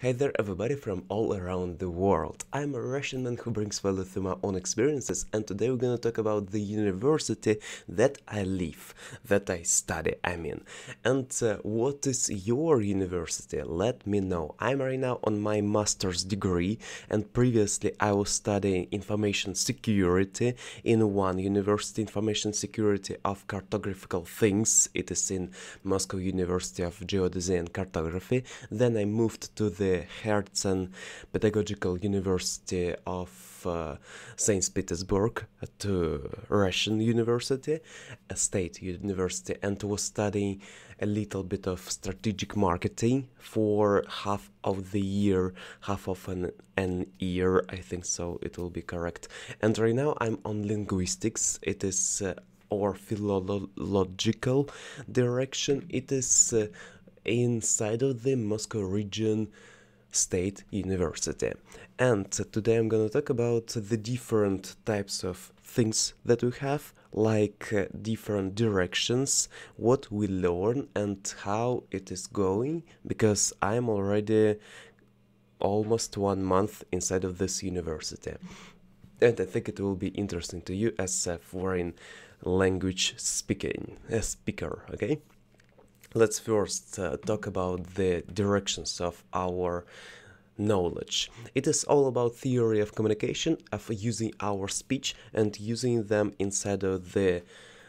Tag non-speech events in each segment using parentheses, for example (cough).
Hey there everybody from all around the world. I'm a Russian man who brings value through my own experiences and today we're gonna talk about the university that I live, that I study, I mean. And uh, what is your university? Let me know. I'm right now on my master's degree and previously I was studying information security in one university, information security of cartographical things. It is in Moscow University of Geodesy and Cartography. Then I moved to the the Herzen Pedagogical University of uh, St. Petersburg uh, to Russian University, a state university, and was studying a little bit of strategic marketing for half of the year, half of an, an year, I think so, it will be correct. And right now I'm on linguistics, it is uh, or philological direction, it is uh, inside of the Moscow region State University. And today I'm gonna talk about the different types of things that we have, like uh, different directions, what we learn and how it is going, because I'm already almost one month inside of this university. And I think it will be interesting to you as a foreign language speaking a speaker, okay? let's first uh, talk about the directions of our knowledge. It is all about theory of communication, of using our speech and using them inside of the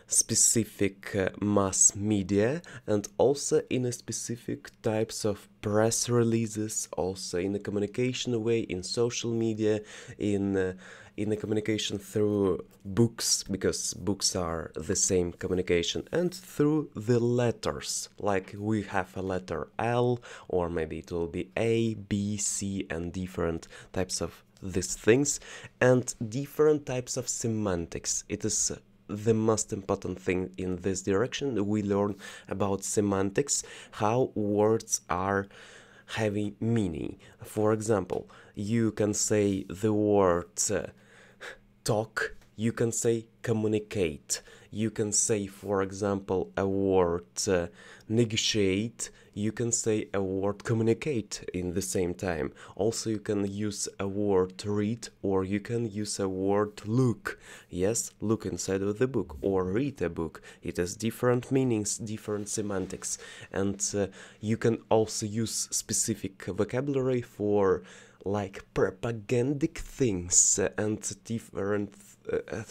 specific uh, mass media and also in a specific types of press releases also in a communication way in social media in uh, in the communication through books because books are the same communication and through the letters like we have a letter L or maybe it will be A B C and different types of these things and different types of semantics it is the most important thing in this direction. We learn about semantics, how words are having meaning. For example, you can say the word uh, talk, you can say communicate, you can say, for example, a word uh, negotiate, you can say a word communicate in the same time. Also, you can use a word read or you can use a word look. Yes, look inside of the book or read a book. It has different meanings, different semantics. And uh, you can also use specific vocabulary for like propagandic things and different uh,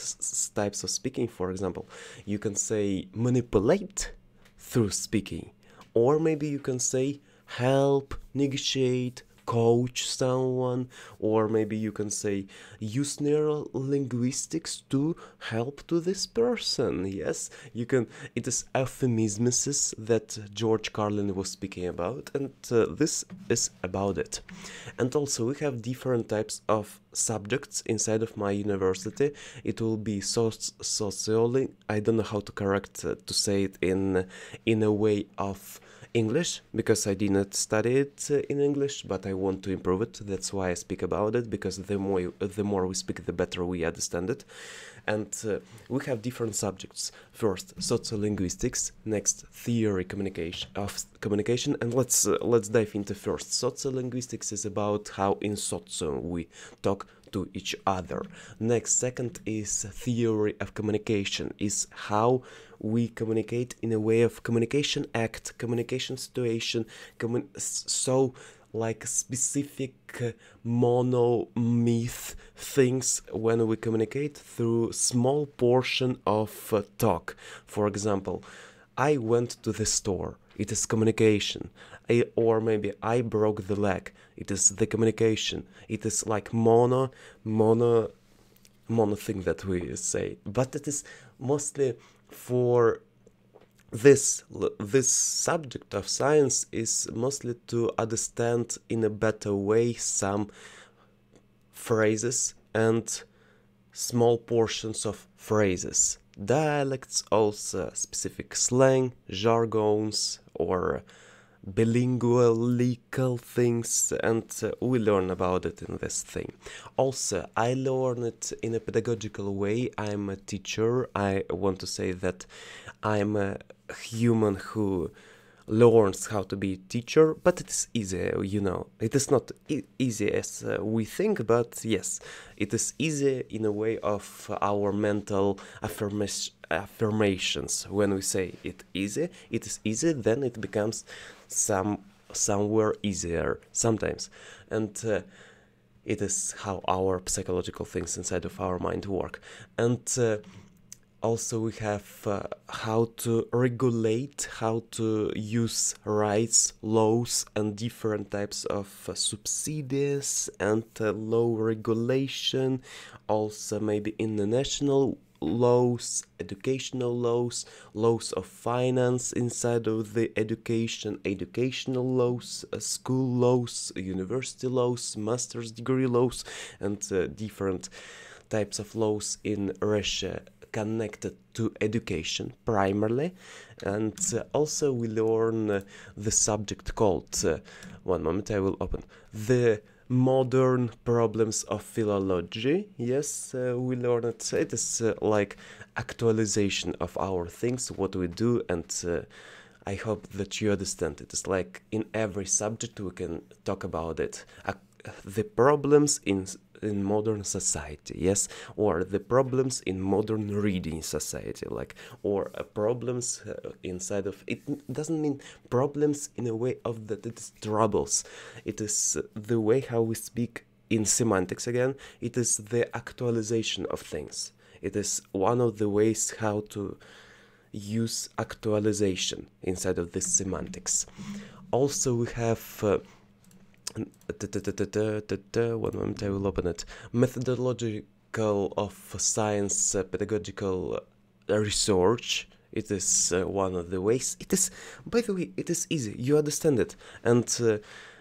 types of speaking for example you can say manipulate through speaking or maybe you can say help negotiate coach someone or maybe you can say use neural linguistics to help to this person yes you can it is euphemisms that george carlin was speaking about and uh, this is about it and also we have different types of subjects inside of my university it will be soci sociology i don't know how to correct uh, to say it in in a way of English because I did not study it uh, in English, but I want to improve it. That's why I speak about it because the more the more we speak, the better we understand it. And uh, we have different subjects. First, sociolinguistics. Next, theory communication of communication. And let's uh, let's dive into first. Sociolinguistics is about how in socio we talk to each other. Next, second is theory of communication, is how we communicate in a way of communication act, communication situation, commun so like specific uh, mono myth things when we communicate through small portion of uh, talk. For example, I went to the store. It is communication or maybe I broke the leg. It is the communication. It is like mono, mono, mono thing that we say. But it is mostly for this this subject of science is mostly to understand in a better way some phrases and small portions of phrases dialects also specific slang jargons or bilingual things and uh, we learn about it in this thing also i learn it in a pedagogical way i'm a teacher i want to say that i'm a human who learns how to be a teacher but it's easy you know it is not e easy as uh, we think but yes it is easy in a way of our mental affirmation affirmations when we say it easy it is easy then it becomes some somewhere easier sometimes and uh, it is how our psychological things inside of our mind work and uh, also we have uh, how to regulate how to use rights laws and different types of uh, subsidies and uh, law regulation also maybe international laws, educational laws, laws of finance inside of the education, educational laws, uh, school laws, university laws, master's degree laws, and uh, different types of laws in Russia connected to education primarily and uh, also we learn uh, the subject called uh, one moment i will open the modern problems of philology. Yes, uh, we learn it. It is uh, like actualization of our things, what we do, and uh, I hope that you understand. It is like in every subject we can talk about it. Ac the problems in in modern society yes or the problems in modern reading society like or uh, problems uh, inside of it doesn't mean problems in a way of that it is troubles it is uh, the way how we speak in semantics again it is the actualization of things it is one of the ways how to use actualization inside of this semantics also we have uh, one moment I will open it. Methodological of science pedagogical research. It is uh, one of the ways. It is, by the way, it is easy. You understand it, and uh,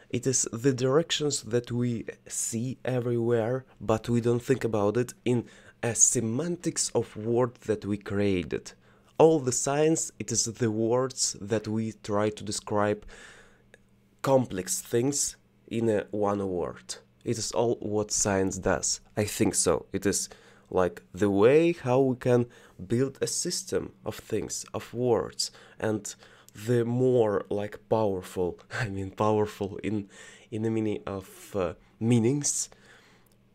it is the directions that we see everywhere, but we don't think about it in a semantics of word that we created. All the science, it is the words that we try to describe complex things in a one word. It is all what science does. I think so. It is like the way how we can build a system of things, of words, and the more like powerful, (laughs) I mean powerful in in the meaning of uh, meanings.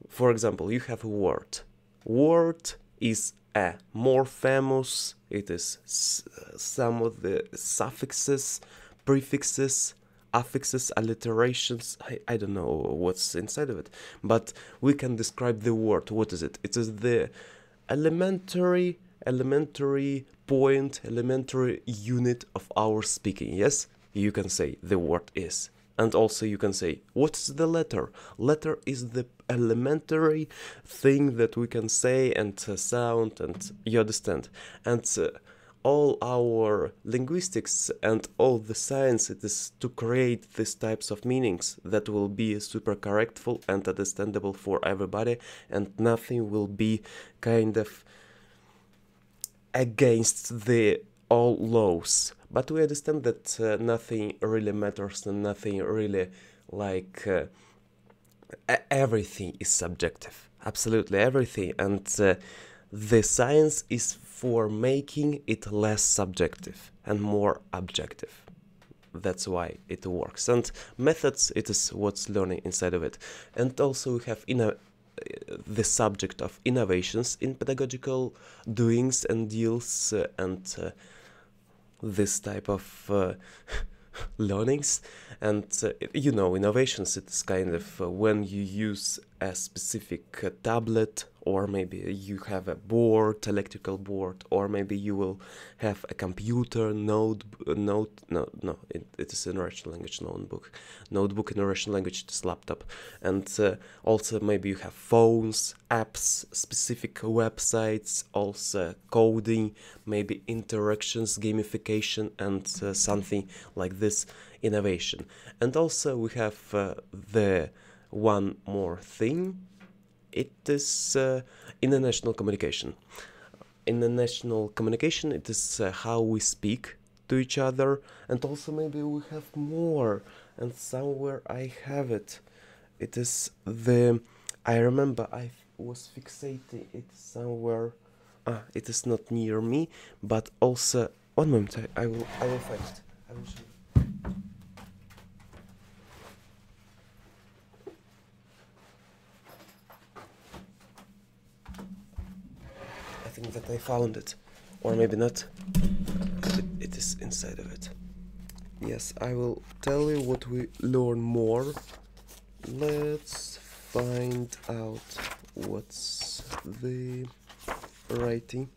For example, you have a word. Word is a more famous. It is some of the suffixes, prefixes, affixes, alliterations, I, I don't know what's inside of it, but we can describe the word. What is it? It is the elementary, elementary point, elementary unit of our speaking, yes? You can say the word is. And also you can say, what's the letter? Letter is the elementary thing that we can say and uh, sound and you understand. And... Uh, all our linguistics and all the science it is to create these types of meanings that will be super correctful and understandable for everybody and nothing will be kind of against the all laws but we understand that uh, nothing really matters and nothing really like uh, everything is subjective absolutely everything and uh, the science is for making it less subjective and more objective. That's why it works. And methods, it is what's learning inside of it. And also we have inner uh, the subject of innovations in pedagogical doings and deals uh, and uh, this type of uh, (laughs) learnings and uh, you know innovations it's kind of uh, when you use a specific uh, tablet or maybe you have a board electrical board or maybe you will have a computer note note no no it, it is in russian language notebook notebook in russian language it is laptop and uh, also maybe you have phones apps specific websites also coding maybe interactions gamification and uh, something like this innovation and also we have uh, the one more thing. It is uh, international communication. International communication, it is uh, how we speak to each other, and also maybe we have more, and somewhere I have it. It is the. I remember I was fixating it somewhere. Ah, it is not near me, but also. One moment, I, I will, I will find it. I will show you. think that I found it. Or maybe not. It, it is inside of it. Yes, I will tell you what we learn more. Let's find out what's the writing.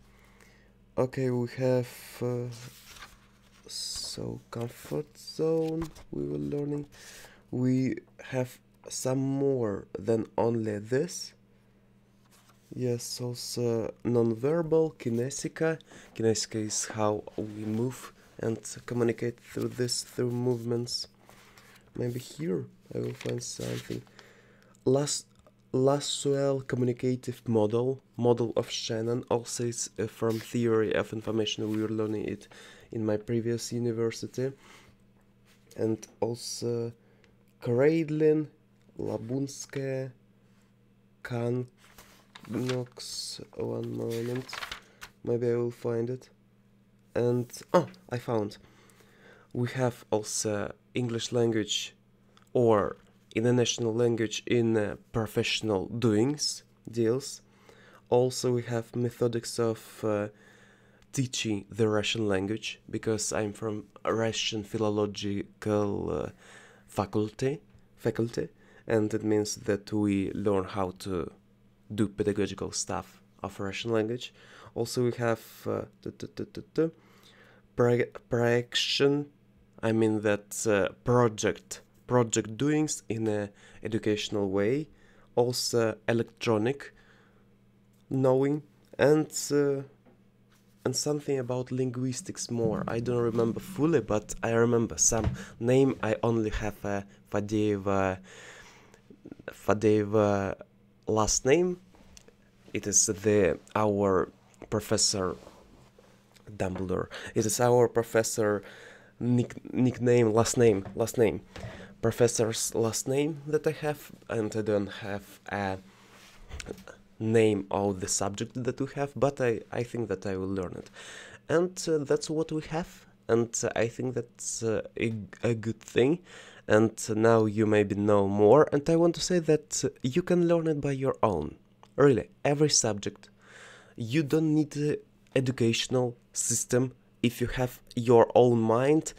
Okay, we have... Uh, so comfort zone we were learning. We have some more than only this. Yes, also eh, non-verbal kinesica. Kinesica is how we move and communicate through this, through movements. Maybe here I will find something. Last Laswell communicative model, model of Shannon, also is eh, from theory of information. We were learning it in my previous university, and also Kraidlin, Labunskaya, Khan, Knocks one moment maybe I will find it and oh I found we have also English language or international language in uh, professional doings deals also we have methodics of uh, teaching the Russian language because I'm from Russian philological uh, faculty faculty and it means that we learn how to do pedagogical stuff of Russian language. Also, we have uh, projection. I mean that uh, project project doings in a educational way. Also, electronic knowing and uh, and something about linguistics more. I don't remember fully, but I remember some name. I only have a uh, Fadeva Fadeva last name. It is the our professor Dumbledore. It is our professor nick, nickname, last name, last name, professor's last name that I have, and I don't have a name of the subject that we have, but I, I think that I will learn it. And uh, that's what we have, and uh, I think that's uh, a, a good thing and now you maybe know more. And I want to say that you can learn it by your own. Really, every subject. You don't need the educational system if you have your own mind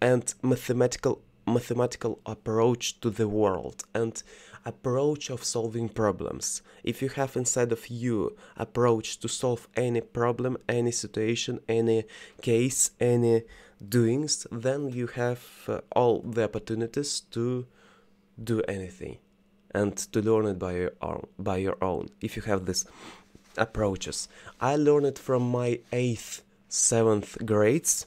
and mathematical mathematical approach to the world and approach of solving problems if you have inside of you approach to solve any problem any situation any case any doings, then you have uh, all the opportunities to do anything and to learn it by your own, by your own. If you have these approaches, I learned it from my eighth, seventh grades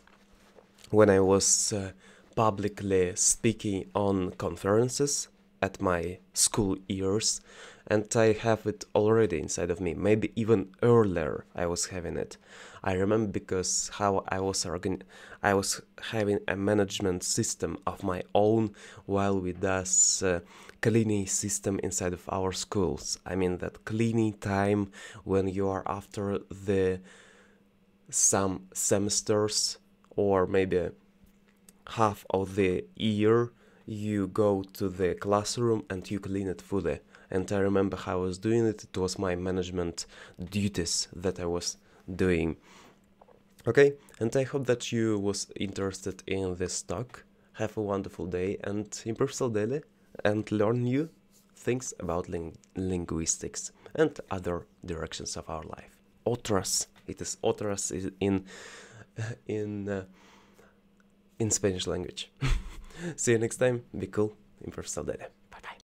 when I was uh, publicly speaking on conferences at my school years and I have it already inside of me. Maybe even earlier I was having it. I remember because how I was organ I was having a management system of my own while we does uh, cleaning system inside of our schools. I mean that cleaning time when you are after the some semesters or maybe half of the year you go to the classroom and you clean it fully and I remember how I was doing it. It was my management duties that I was doing. Okay, and I hope that you was interested in this talk. Have a wonderful day and improve yourself daily and learn new things about ling linguistics and other directions of our life. Otras, it is otras in (laughs) in uh, in Spanish language. (laughs) See you next time. Be cool. Improve yourself daily.